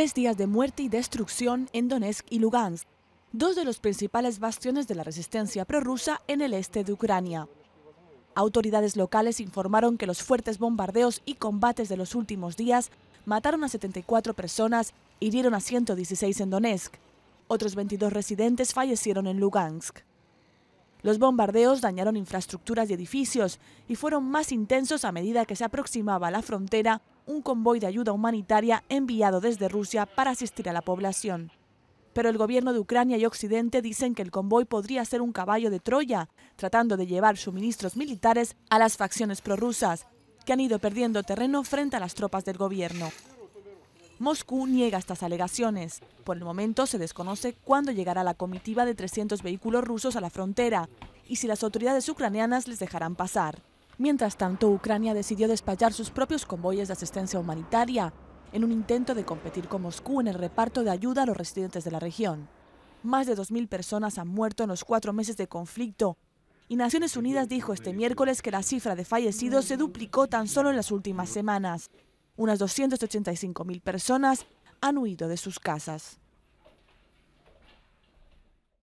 Tres días de muerte y destrucción en Donetsk y Lugansk, dos de los principales bastiones de la resistencia prorrusa en el este de Ucrania. Autoridades locales informaron que los fuertes bombardeos y combates de los últimos días mataron a 74 personas, y hirieron a 116 en Donetsk. Otros 22 residentes fallecieron en Lugansk. Los bombardeos dañaron infraestructuras y edificios y fueron más intensos a medida que se aproximaba la frontera un convoy de ayuda humanitaria enviado desde Rusia para asistir a la población. Pero el gobierno de Ucrania y Occidente dicen que el convoy podría ser un caballo de Troya, tratando de llevar suministros militares a las facciones prorrusas, que han ido perdiendo terreno frente a las tropas del gobierno. Moscú niega estas alegaciones. Por el momento se desconoce cuándo llegará la comitiva de 300 vehículos rusos a la frontera y si las autoridades ucranianas les dejarán pasar. Mientras tanto, Ucrania decidió despachar sus propios convoyes de asistencia humanitaria en un intento de competir con Moscú en el reparto de ayuda a los residentes de la región. Más de 2.000 personas han muerto en los cuatro meses de conflicto y Naciones Unidas dijo este miércoles que la cifra de fallecidos se duplicó tan solo en las últimas semanas. Unas 285.000 personas han huido de sus casas.